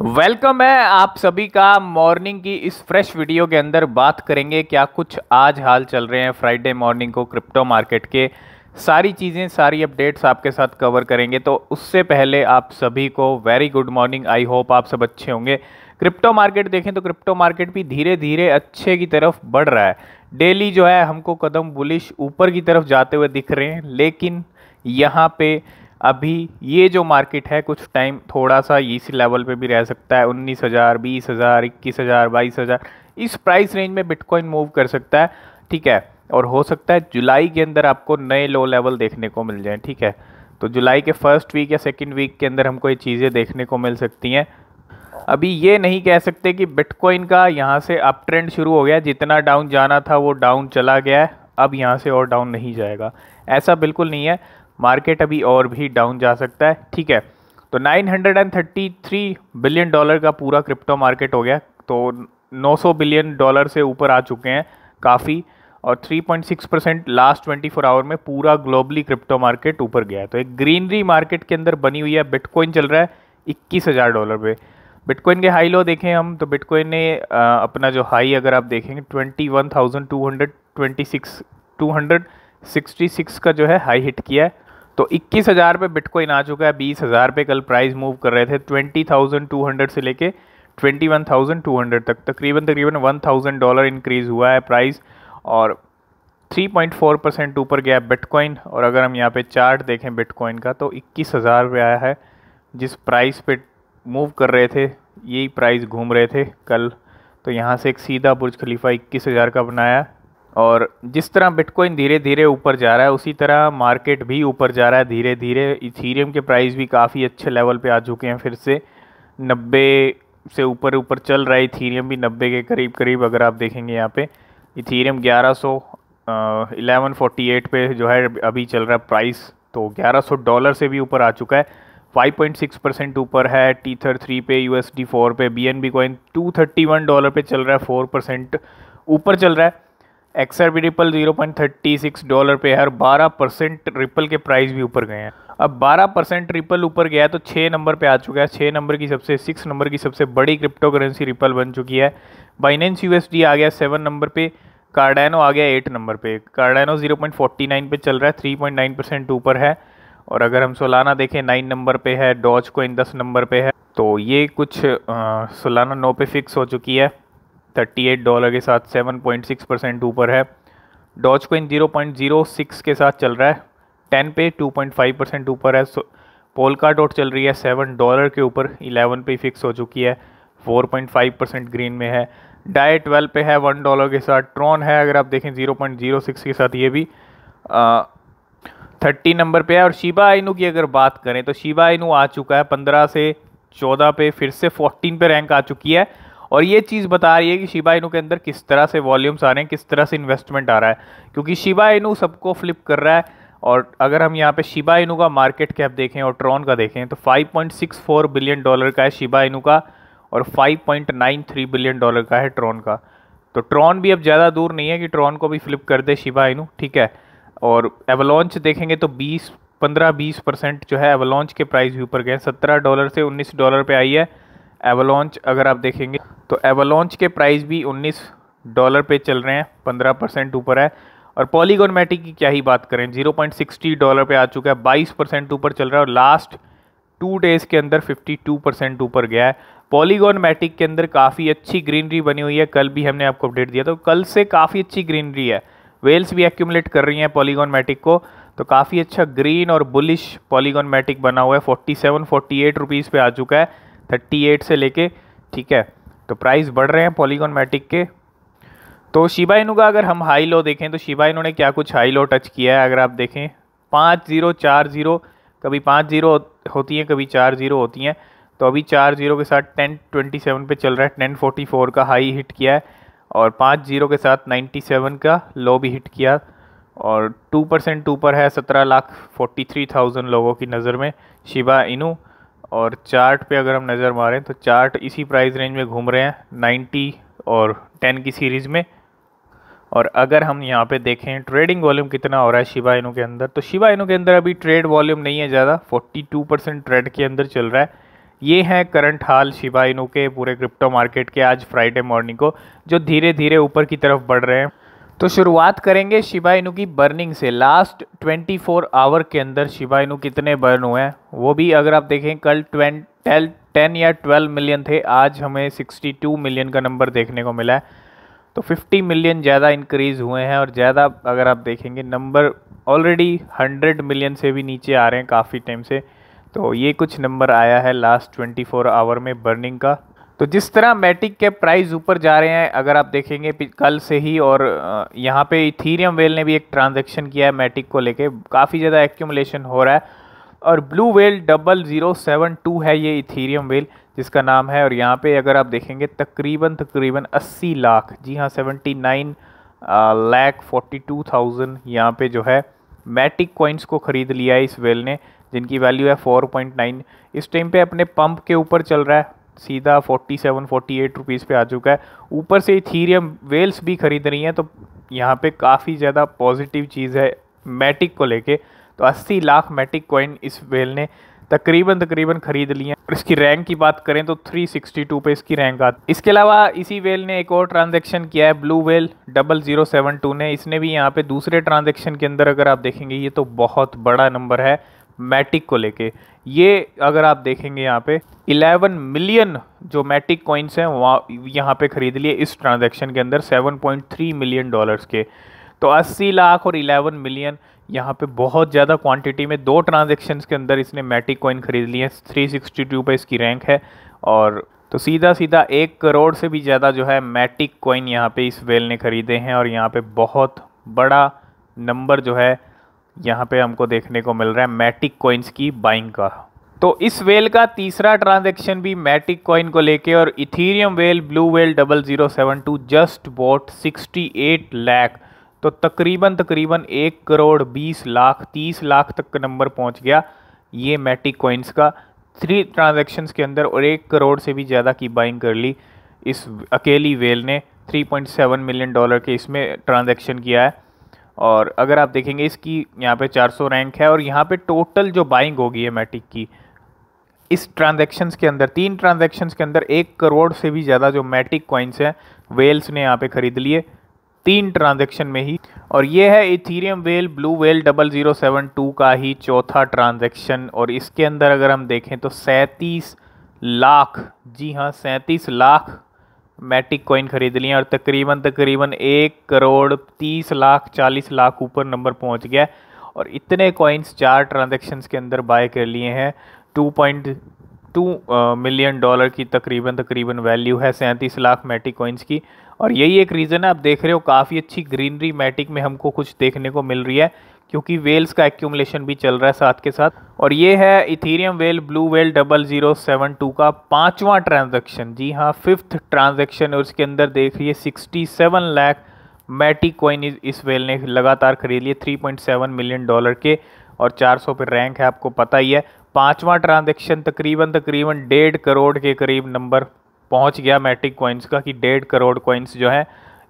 welcome है आप सभी का मॉर्निंग की इस फ्रेश वीडियो के अंदर बात करेंगे क्या कुछ आज हाल चल रहे हैं फ्राइडे मॉर्निंग को क्रिप्टो मार्केट के सारी चीज़ें सारी अपडेट्स आपके साथ कवर करेंगे तो उससे पहले आप सभी को very good morning I hope आप सब अच्छे होंगे क्रिप्टो मार्केट देखें तो क्रिप्टो मार्केट भी धीरे धीरे अच्छे की तरफ बढ़ रहा है डेली जो है हमको कदम बुलिश ऊपर की तरफ जाते हुए दिख रहे हैं लेकिन यहाँ पे अभी ये जो मार्केट है कुछ टाइम थोड़ा सा इसी लेवल पे भी रह सकता है उन्नीस हज़ार बीस हज़ार इक्कीस हज़ार बाईस हज़ार इस प्राइस रेंज में बिटकॉइन मूव कर सकता है ठीक है और हो सकता है जुलाई के अंदर आपको नए लो लेवल देखने को मिल जाए ठीक है तो जुलाई के फर्स्ट वीक या सेकेंड वीक के अंदर हमको ये चीज़ें देखने को मिल सकती हैं अभी ये नहीं कह सकते कि बिटकॉइन का यहाँ से अप ट्रेंड शुरू हो गया जितना डाउन जाना था वो डाउन चला गया है अब यहाँ से और डाउन नहीं जाएगा ऐसा बिल्कुल नहीं है मार्केट अभी और भी डाउन जा सकता है ठीक है तो 933 बिलियन डॉलर का पूरा क्रिप्टो मार्केट हो गया तो 900 बिलियन डॉलर से ऊपर आ चुके हैं काफ़ी और 3.6 परसेंट लास्ट 24 आवर में पूरा ग्लोबली क्रिप्टो मार्केट ऊपर गया तो एक ग्रीनरी मार्केट के अंदर बनी हुई है बिटकॉइन चल रहा है इक्कीस हज़ार डॉलर पे बिटकॉइन के हाई लो देखें हम तो बिटकॉइन ने आ, अपना जो हाई अगर आप देखेंगे twenty one thousand two hundred twenty six two hundred sixty six का जो है हाई हिट किया है तो इक्कीस हज़ार पे बिटकॉइन आ चुका है बीस हज़ार पे कल प्राइस मूव कर रहे थे ट्वेंटी थाउजेंड टू हंड्रेड से लेके twenty one thousand two hundred तक तकरीबन तकरीबन वन थाउजेंड डॉलर इंक्रीज़ हुआ है प्राइस और थ्री पॉइंट फोर परसेंट ऊपर गया बिटकॉइन और अगर हम यहाँ पे चार्ट देखें बिटकॉइन का तो इक्कीस हज़ार पे आया है जिस प्राइस पे मूव कर रहे थे यही प्राइस घूम रहे थे कल तो यहाँ से एक सीधा बुर्ज खलीफा इक्कीस हज़ार का बनाया और जिस तरह बिटकॉइन धीरे धीरे ऊपर जा रहा है उसी तरह मार्केट भी ऊपर जा रहा है धीरे धीरे इथीरियम के प्राइस भी काफ़ी अच्छे लेवल पे आ चुके हैं फिर से नब्बे से ऊपर ऊपर चल रहा है इथीरियम भी नब्बे के करीब करीब अगर आप देखेंगे यहाँ पे इथीरियम ग्यारह सौ एलेवन फोर्टी एट पे जो है अभी चल रहा है प्राइस तो ग्यारह सौ डॉलर से भी ऊपर आ चुका है 5.6 परसेंट ऊपर है टीथर थ्री पे यू एस डी फोर पे B N B coin two thirty one dollar पे चल रहा है फोर परसेंट ऊपर चल रहा है एक्सआर भी ripple zero point thirty six dollar पे है और बारह परसेंट रिपल के प्राइस भी ऊपर गए हैं अब बारह परसेंट रिपल ऊपर गया तो छः नंबर पे आ चुका है छः नंबर की सबसे सिक्स नंबर की सबसे बड़ी क्रिप्टो करेंसी रिपल बन चुकी है बाइनेंस यूएसडी आ गया सेवन नंबर पे कार्डानो आ गया एट नंबर पे Cardano zero point forty nine पर चल रहा है थ्री पॉइंट नाइन परसेंट ऊपर है और अगर हम सोलाना देखें नाइन नंबर पे है डॉज इन दस नंबर पे है तो ये कुछ सोलाना नौ पे फिक्स हो चुकी है 38 डॉलर के साथ 7.6 परसेंट ऊपर है डॉज कोइन 0.06 के साथ चल रहा है 10 पे 2.5 परसेंट ऊपर है पोलका डॉट चल रही है 7 डॉलर के ऊपर 11 पे फिक्स हो चुकी है 4.5 परसेंट ग्रीन में है डाई 12 पे है 1 डॉलर के साथ ट्रॉन है अगर आप देखें 0.06 के साथ ये भी आ, थर्टी नंबर पे है और शिबा आइनू की अगर बात करें तो शिबा आइनू आ चुका है पंद्रह से चौदह पे फिर से फोर्टीन पे रैंक आ चुकी है और ये चीज़ बता रही है कि शिबा इनू के अंदर किस तरह से वॉल्यूम्स आ रहे हैं किस तरह से इन्वेस्टमेंट आ रहा है क्योंकि शिबा इनू सबको फ्लिप कर रहा है और अगर हम यहाँ पे शिबा इनू का मार्केट कैप देखें और ट्रॉन का देखें तो 5.64 बिलियन डॉलर का है शिबा इनू का और 5.93 बिलियन डॉलर का है ट्रॉन का तो ट्रॉन भी अब ज़्यादा दूर नहीं है कि ट्रॉन को भी फ्लिप कर दे शिबा इनू ठीक है और एवलॉन्च देखेंगे तो 20 15 20 परसेंट जो है एवलॉन्च के प्राइस भी ऊपर गए सत्रह डॉलर से उन्नीस डॉलर पर आई है एवलॉन्च अगर आप देखेंगे तो एवलॉन्च के प्राइस भी 19 डॉलर पे चल रहे हैं 15 परसेंट ऊपर है और पॉलीगोनमेटिक की क्या ही बात करें 0.60 डॉलर पे आ चुका है 22 परसेंट ऊपर चल रहा है और लास्ट टू डेज़ के अंदर 52 परसेंट ऊपर गया है पॉलीगोनमेटिक के अंदर काफ़ी अच्छी ग्रीनरी बनी हुई है कल भी हमने आपको अपडेट दिया तो कल से काफ़ी अच्छी ग्रीनरी है वेल्स भी एक्यूमलेट कर रही हैं पॉलीगोनमेटिक को तो काफ़ी अच्छा ग्रीन और बुलिश पॉलीगोनमेटिक बना हुआ है 47 48 रुपीस पे आ चुका है 38 से लेके ठीक है तो प्राइस बढ़ रहे हैं पॉलीगॉन मैटिक के तो शिबा इनू का अगर हम हाई लो देखें तो शिबा इनू ने क्या कुछ हाई लो टच किया है अगर आप देखें पाँच ज़ीरो चार ज़ीरो कभी पाँच ज़ीरो होती हैं कभी चार ज़ीरो होती हैं तो अभी चार ज़ीरो के साथ टेन ट्वेंटी सेवन पर चल रहा है टेन फोर्टी फोर का हाई हिट किया है और पाँच ज़ीरो के साथ नाइन्टी सेवन का लो भी हिट किया और टू परसेंट ऊपर है सत्रह लाख फोर्टी थ्री थाउजेंड लोगों की नज़र में शिबा इनू और चार्ट पे अगर हम नज़र मारें तो चार्ट इसी प्राइस रेंज में घूम रहे हैं 90 और 10 की सीरीज़ में और अगर हम यहाँ पे देखें ट्रेडिंग वॉल्यूम कितना हो रहा है शिवा इनो के अंदर तो शिवा इनो के अंदर अभी ट्रेड वॉल्यूम नहीं है ज़्यादा 42 परसेंट ट्रेड के अंदर चल रहा है ये हैं करंट हाल शिवा इनो के पूरे क्रिप्टो मार्केट के आज फ्राइडे मॉर्निंग को जो धीरे धीरे ऊपर की तरफ बढ़ रहे हैं तो शुरुआत करेंगे शिबाइनु की बर्निंग से लास्ट 24 आवर के अंदर शिबाइनु कितने बर्न हुए हैं वो भी अगर आप देखें कल ट्वेंट टेन या 12 मिलियन थे आज हमें 62 मिलियन का नंबर देखने को मिला है तो 50 मिलियन ज़्यादा इंक्रीज हुए हैं और ज़्यादा अगर आप देखेंगे नंबर ऑलरेडी 100 मिलियन से भी नीचे आ रहे हैं काफ़ी टाइम से तो ये कुछ नंबर आया है लास्ट 24 आवर में बर्निंग का तो जिस तरह मैटिक के प्राइस ऊपर जा रहे हैं अगर आप देखेंगे कल से ही और यहाँ पे इथीरियम वेल ने भी एक ट्रांजैक्शन किया है मैटिक को लेके काफ़ी ज़्यादा एक्यूमलेशन हो रहा है और blue whale double zero seven two है ये इथीरियम वेल जिसका नाम है और यहाँ पे अगर आप देखेंगे तकरीबन तकरीबन अस्सी लाख जी हाँ nine lakh forty two thousand यहाँ पर जो है मैटिक कोइंस को ख़रीद लिया है इस वेल ने जिनकी वैल्यू है नाइन इस टाइम पे अपने पंप के ऊपर चल रहा है सीधा 47 48 रुपीस पे आ चुका है ऊपर से इथीरियम वेल्स भी ख़रीद रही हैं तो यहाँ पे काफ़ी ज़्यादा पॉजिटिव चीज़ है मैटिक को लेके तो 80 लाख मैटिक कॉइन इस वेल ने तकरीबन तकरीबन ख़रीद ली है और इसकी रैंक की बात करें तो 362 पे इसकी रैंक आती इसके अलावा इसी वेल ने एक और ट्रांजेक्शन किया है blue whale double zero seven two ने इसने भी यहाँ पे दूसरे ट्रांजेक्शन के अंदर अगर आप देखेंगे ये तो बहुत बड़ा नंबर है मैटिक को लेके ये अगर आप देखेंगे यहाँ पे 11 मिलियन जो मैटिक कॉइन्स हैं वहाँ यहाँ पे ख़रीद लिए इस ट्रांजैक्शन के अंदर 7.3 मिलियन डॉलर्स के तो 80 लाख और 11 मिलियन यहाँ पे बहुत ज़्यादा क्वांटिटी में दो ट्रांजेक्शन के अंदर इसने मैटिक कॉइन ख़रीद लिए थ्री सिक्सटी टू पर इसकी रैंक है और तो सीधा सीधा एक करोड़ से भी ज़्यादा जो है मैटिक कॉइन यहाँ पे इस वेल ने ख़रीदे हैं और यहाँ पे बहुत बड़ा नंबर जो है यहाँ पे हमको देखने को मिल रहा है मैटिक कॉइन्स की बाइंग का तो इस वेल का तीसरा ट्रांजैक्शन भी मैटिक कॉइन को लेके और Ethereum whale blue whale double zero seven two just bought sixty eight lakh तो तकरीबन तकरीबन एक करोड़ बीस लाख तीस लाख तक का नंबर पहुँच गया ये मैटिक कॉइन्स का थ्री ट्रांजेक्शन्स के अंदर और एक करोड़ से भी ज़्यादा की बाइंग कर ली इस अकेली वेल ने 3.7 मिलियन डॉलर के इसमें ट्रांजैक्शन किया है और अगर आप देखेंगे इसकी यहाँ पे 400 रैंक है और यहाँ पे टोटल जो बाइंग होगी है मैटिक की इस ट्रांजेक्शन्स के अंदर तीन ट्रांजेक्शन्स के अंदर एक करोड़ से भी ज़्यादा जो मैटिक कॉइन्स हैं वेल्स ने यहाँ पे ख़रीद लिए तीन ट्रांजेक्शन में ही और ये है Ethereum whale blue whale double zero seven two का ही चौथा ट्रांजेक्शन और इसके अंदर अगर हम देखें तो सैंतीस लाख जी हाँ सैंतीस लाख मैटिक कॉइन खरीद लिए और तकरीबन तकरीबन एक करोड़ तीस लाख चालीस लाख ऊपर नंबर पहुंच गया और इतने कॉइन्स चार ट्रांजेक्शन्स के अंदर बाय कर लिए हैं two point two million dollar की तकरीबन तकरीबन वैल्यू है सैंतीस लाख मैटिक कॉइन्स की और यही एक रीज़न है आप देख रहे हो काफ़ी अच्छी ग्रीनरी मैटिक में हमको कुछ देखने को मिल रही है क्योंकि वेल्स का एक्यूमलेशन भी चल रहा है साथ के साथ और ये है Ethereum whale blue whale double zero seven two का पाँचवा ट्रांजेक्शन जी हाँ फिफ्थ ट्रांजेक्शन और उसके अंदर देख रही है sixty seven lakh Matic coin इस वेल ने लगातार खरीद लिए three point seven million dollar के और चार सौ पे रैंक है आपको पता ही है पाँचवा ट्रांजेक्शन तकरीबन तकरीबन डेढ़ करोड़ के करीब नंबर पहुँच गया मैटिक कोइंस का कि डेढ़ करोड़ कोइंस जो है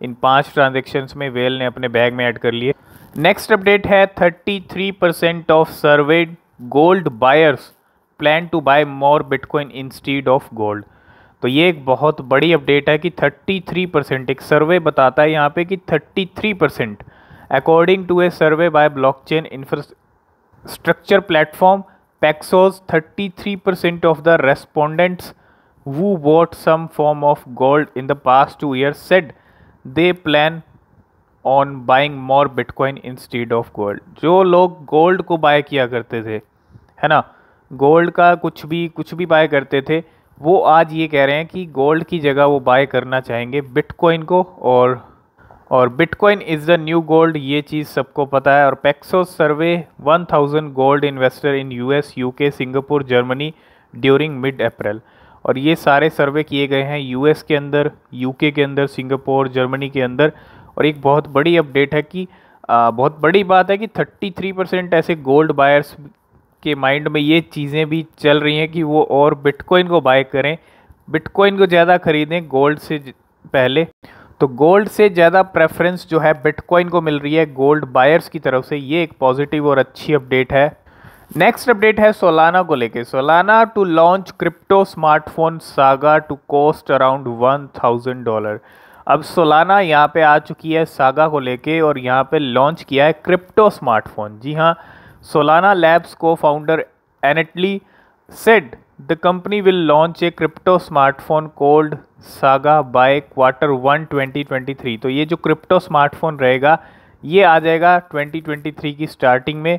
इन पाँच ट्रांजेक्शन्स में वेल ने अपने बैग में ऐड कर लिए नेक्स्ट अपडेट है 33 percent of surveyed gold buyers plan to buy more bitcoin instead of gold तो ये एक बहुत बड़ी अपडेट है कि 33 परसेंट एक सर्वे बताता है यहाँ पे कि 33 percent according to a survey by blockchain infrastructure platform Paxos 33 percent of the respondents who bought some form of gold in the past two year said they plan on buying more bitcoin instead of gold जो लोग gold को bye किया करते थे है ना gold का कुछ भी कुछ भी बाय करते थे वो आज ये कह रहे हैं कि गोल्ड की जगह वो बाय करना चाहेंगे बिटकॉइन को और और bitcoin is the new gold ये चीज़ सबको पता है और Paxos survey 1000 gold investor in US UK Singapore Germany during mid April और ये सारे सर्वे किए गए हैं यूएस के अंदर यूके के अंदर सिंगापुर जर्मनी के अंदर और एक बहुत बड़ी अपडेट है कि आ, बहुत बड़ी बात है कि 33 परसेंट ऐसे गोल्ड बायर्स के माइंड में ये चीज़ें भी चल रही हैं कि वो और बिटकॉइन को बाय करें बिटकॉइन को ज़्यादा खरीदें गोल्ड से पहले तो गोल्ड से ज़्यादा प्रेफरेंस जो है बिटकॉइन को मिल रही है गोल्ड बायर्स की तरफ से ये एक पॉजिटिव और अच्छी अपडेट है नेक्स्ट अपडेट है सोलाना को लेके Solana to launch crypto smartphone Saga to cost around one thousand dollar अब सोलाना यहाँ पे आ चुकी है सागा को लेके और यहाँ पे लॉन्च किया है क्रिप्टो स्मार्टफोन जी हाँ सोलाना लैब्स को founder Anatoly said the company will launch a crypto smartphone called Saga by quarter one 2023 तो ये जो क्रिप्टो स्मार्टफोन रहेगा ये आ जाएगा 2023 की स्टार्टिंग में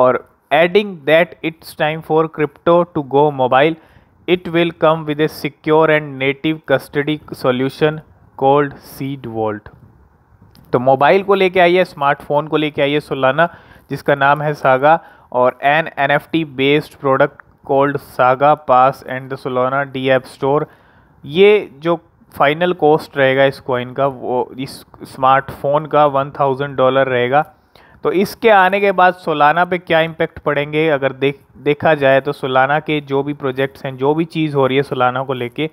और adding that it's time for crypto to go mobile it will come with a secure and native custody solution called Seed Vault तो मोबाइल को लेके आइए स्मार्टफोन को लेके आइए सोलाना जिसका नाम है सागा और an N F T based product called Saga pass and the Solana D app store ये जो फाइनल कॉस्ट रहेगा इस कॉइन का वो इस स्मार्टफोन का वन थाउजेंड डॉलर रहेगा तो इसके आने के बाद सोलाना पे क्या इम्पेक्ट पड़ेंगे अगर देख देखा जाए तो सोलाना के जो भी प्रोजेक्ट्स हैं जो भी चीज़ हो रही है सोलाना को लेके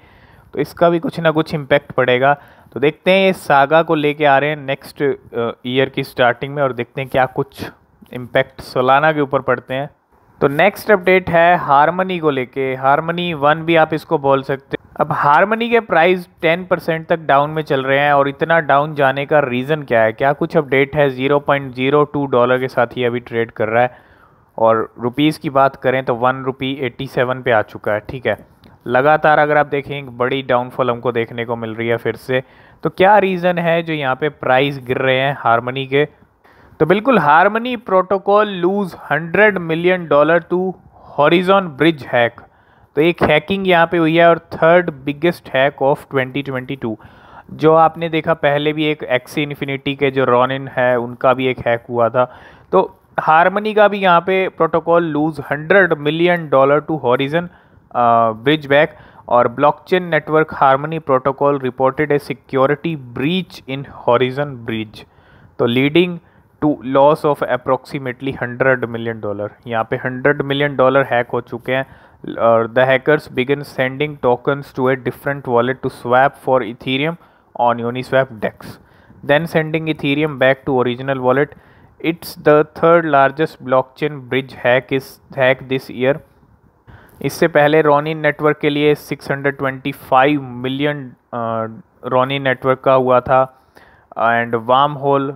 तो इसका भी कुछ ना कुछ इम्पैक्ट पड़ेगा तो देखते हैं ये सागा को लेके आ रहे हैं नेक्स्ट ईयर की स्टार्टिंग में और देखते हैं क्या कुछ इम्पैक्ट सोलाना के ऊपर पड़ते हैं तो नेक्स्ट अपडेट है हारमनी को लेके हारमनी वन भी आप इसको बोल सकते हैं अब हारमनी के प्राइस 10% तक डाउन में चल रहे हैं और इतना डाउन जाने का रीज़न क्या है क्या कुछ अपडेट है 0.02 डॉलर के साथ ही अभी ट्रेड कर रहा है और रुपीज़ की बात करें तो वन रुपी एट्टी सेवन पे आ चुका है ठीक है लगातार अगर आप देखें बड़ी डाउनफॉल हमको देखने को मिल रही है फिर से तो क्या रीज़न है जो यहाँ पे प्राइस गिर रहे हैं हारमनी के तो बिल्कुल Harmony protocol lose hundred million dollar to Horizon bridge hack तो एक हैकिंग यहाँ पे हुई है और थर्ड बिगेस्ट हैक ऑफ 2022 जो आपने देखा पहले भी एक एक्सी इन्फिनिटी के जो रॉनिन है उनका भी एक हैक हुआ था तो हारमनी का भी यहाँ पे protocol lose hundred million dollar to Horizon bridge back और blockchain network Harmony protocol reported a security breach in Horizon bridge तो leading to loss of approximately hundred million dollar यहाँ पे हंड्रेड मिलियन डॉलर हैक हो चुके हैं और the hackers begin sending tokens to a different wallet to swap for Ethereum on Uniswap DEX then sending Ethereum back to original wallet it's the third largest blockchain bridge hack is hack this year इससे पहले रोनी network के लिए 625 million रोनी network का हुआ था and wormhole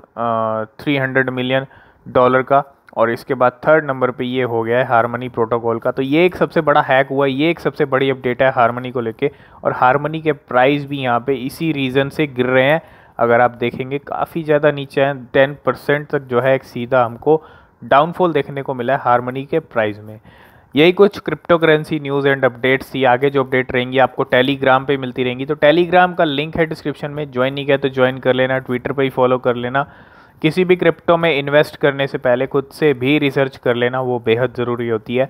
three hundred million dollar का और इसके बाद थर्ड नंबर पे ये हो गया है हारमनी प्रोटोकॉल का तो ये एक सबसे बड़ा हैक हुआ ये एक सबसे बड़ी अपडेट है हारमनी को लेके और हारमनी के प्राइस भी यहाँ पे इसी रीज़न से गिर रहे हैं अगर आप देखेंगे काफ़ी ज़्यादा नीचे हैं टेन परसेंट तक जो है एक सीधा हमको डाउनफॉल देखने को मिला है हारमनी के प्राइस में यही कुछ cryptocurrency news and updates थी आगे जो अपडेट रहेंगी आपको टेलीग्राम पे मिलती रहेंगी तो टेलीग्राम का लिंक है डिस्क्रिप्शन में ज्वाइन नहीं किया तो ज्वाइन कर लेना ट्विटर पे ही फॉलो कर लेना किसी भी क्रिप्टो में इन्वेस्ट करने से पहले खुद से भी रिसर्च कर लेना वो बेहद ज़रूरी होती है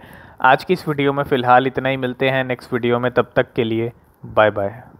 आज की इस वीडियो में फ़िलहाल इतना ही मिलते हैं नेक्स्ट वीडियो में तब तक के लिए बाय बाय